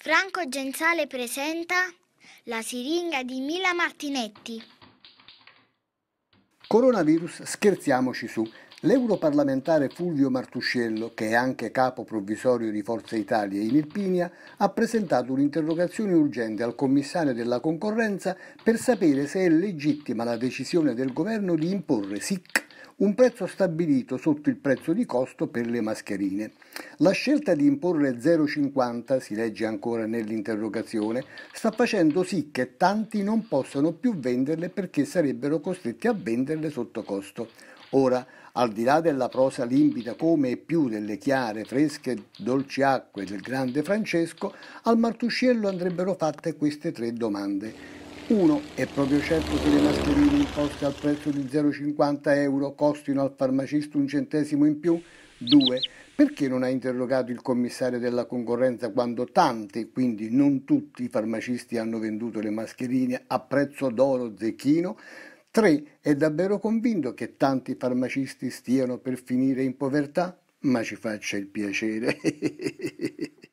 Franco Genzale presenta La siringa di Mila Martinetti. Coronavirus, scherziamoci su. L'europarlamentare Fulvio Martuscello, che è anche capo provvisorio di Forza Italia in Irpinia, ha presentato un'interrogazione urgente al commissario della concorrenza per sapere se è legittima la decisione del governo di imporre SIC un prezzo stabilito sotto il prezzo di costo per le mascherine. La scelta di imporre 0,50, si legge ancora nell'interrogazione, sta facendo sì che tanti non possano più venderle perché sarebbero costretti a venderle sotto costo. Ora, al di là della prosa limpida come e più delle chiare, fresche, dolci acque del grande Francesco, al Martuscello andrebbero fatte queste tre domande. Uno è proprio certo che le mascherine imposte al prezzo di 0,50 euro costino al farmacista un centesimo in più? Due, perché non ha interrogato il commissario della concorrenza quando tante, quindi non tutti i farmacisti hanno venduto le mascherine a prezzo d'oro zecchino? 3. È davvero convinto che tanti farmacisti stiano per finire in povertà? Ma ci faccia il piacere.